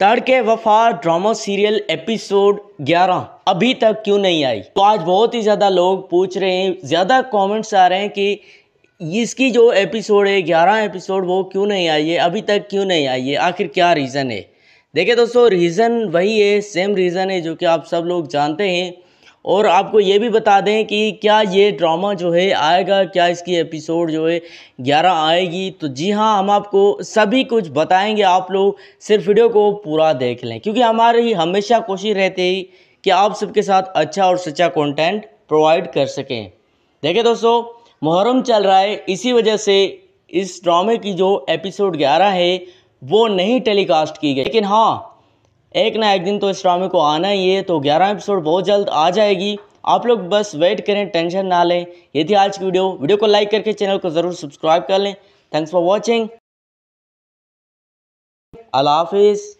तड़के वफा drama serial episode 11 अभी तक क्यों नहीं आई तो आज बहुत ही ज़्यादा लोग पूछ रहे हैं ज़्यादा कमेंट्स आ रहे हैं कि इसकी जो एपिसोड है 11 एपिसोड वो क्यों नहीं आई है अभी तक क्यों नहीं आई है आखिर क्या रीज़न है देखिए दोस्तों रीज़न वही है सेम रीज़न है जो कि आप सब लोग जानते हैं और आपको ये भी बता दें कि क्या ये ड्रामा जो है आएगा क्या इसकी एपिसोड जो है ग्यारह आएगी तो जी हाँ हम आपको सभी कुछ बताएंगे आप लोग सिर्फ वीडियो को पूरा देख लें क्योंकि हमारी हमेशा कोशिश रहती है कि आप सबके साथ अच्छा और सच्चा कंटेंट प्रोवाइड कर सकें देखिए दोस्तों मुहर्रम चल रहा है इसी वजह से इस ड्रामे की जो एपिसोड ग्यारह है वो नहीं टेलीकास्ट की गई लेकिन हाँ एक ना एक दिन तो इस ड्रामे को आना ही है तो 11 एपिसोड बहुत जल्द आ जाएगी आप लोग बस वेट करें टेंशन ना लें ये थी आज की वीडियो वीडियो को लाइक करके चैनल को ज़रूर सब्सक्राइब कर लें थैंक्स फॉर वॉचिंग अल्लाह हाफिज़